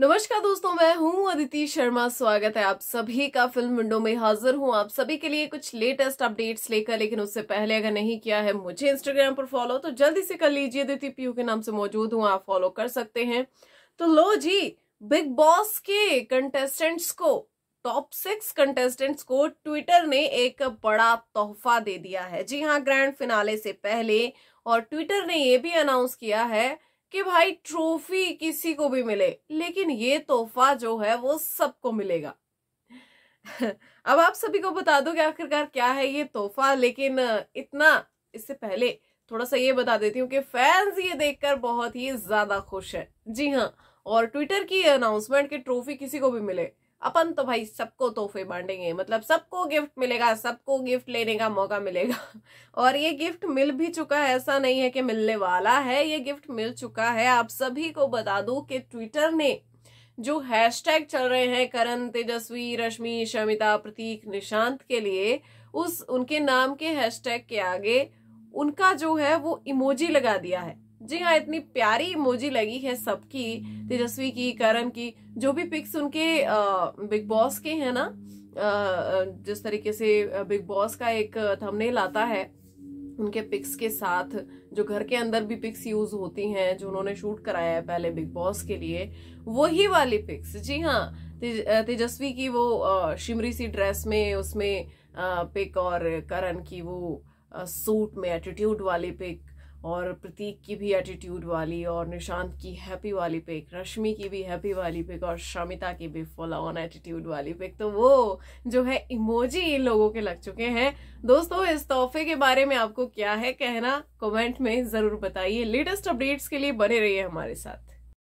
नमस्कार दोस्तों मैं हूं अदिति शर्मा स्वागत है आप सभी का फिल्म विंडो में हाजिर हूं आप सभी के लिए कुछ लेटेस्ट अपडेट्स लेकर लेकिन उससे पहले अगर नहीं किया है मुझे इंस्टाग्राम पर फॉलो तो जल्दी से कर लीजिए अदिति पीयू के नाम से मौजूद हूं आप फॉलो कर सकते हैं तो लो जी बिग बॉस के कंटेस्टेंट्स को टॉप सिक्स कंटेस्टेंट्स को ट्विटर ने एक बड़ा तोहफा दे दिया है जी हाँ ग्रैंड फिनाले से पहले और ट्विटर ने यह भी अनाउंस किया है कि भाई ट्रॉफी किसी को भी मिले लेकिन ये तोहफा जो है वो सबको मिलेगा अब आप सभी को बता दो कि आखिरकार क्या है ये तोहफा लेकिन इतना इससे पहले थोड़ा सा ये बता देती हूँ कि फैंस ये देखकर बहुत ही ज्यादा खुश है जी हाँ और ट्विटर की अनाउंसमेंट कि ट्रॉफी किसी को भी मिले अपन तो भाई सबको तोहफे बांटेंगे मतलब सबको गिफ्ट मिलेगा सबको गिफ्ट लेने का मौका मिलेगा और ये गिफ्ट मिल भी चुका है ऐसा नहीं है कि मिलने वाला है ये गिफ्ट मिल चुका है आप सभी को बता दूं कि ट्विटर ने जो हैशटैग चल रहे हैं करण तेजस्वी रश्मि शमिता प्रतीक निशांत के लिए उस उनके नाम के हैशटैग के आगे उनका जो है वो इमोजी लगा दिया है जी हाँ इतनी प्यारी इमोजी लगी है सबकी तेजस्वी की करण की जो भी पिक्स उनके बिग बॉस के हैं ना जिस तरीके से बिग बॉस का एक थंबनेल आता है उनके पिक्स के साथ जो घर के अंदर भी पिक्स यूज होती हैं जो उन्होंने शूट कराया है पहले बिग बॉस के लिए वही वाली पिक्स जी हाँ तेजस्वी की वो शिमरी सी ड्रेस में उसमें पिक और करण की वो सूट में एटीट्यूड वाली पिक और प्रतीक की भी एटीट्यूड वाली और निशांत की हैप्पी वाली पिक रश्मि की भी हैप्पी वाली पिक और शमिता की भी फुल ऑन एटीट्यूड वाली पिक तो वो जो है इमोजी इन लोगों के लग चुके हैं दोस्तों इस तोहफे के बारे में आपको क्या है कहना कमेंट में ज़रूर बताइए लेटेस्ट अपडेट्स के लिए बने रहिए हमारे साथ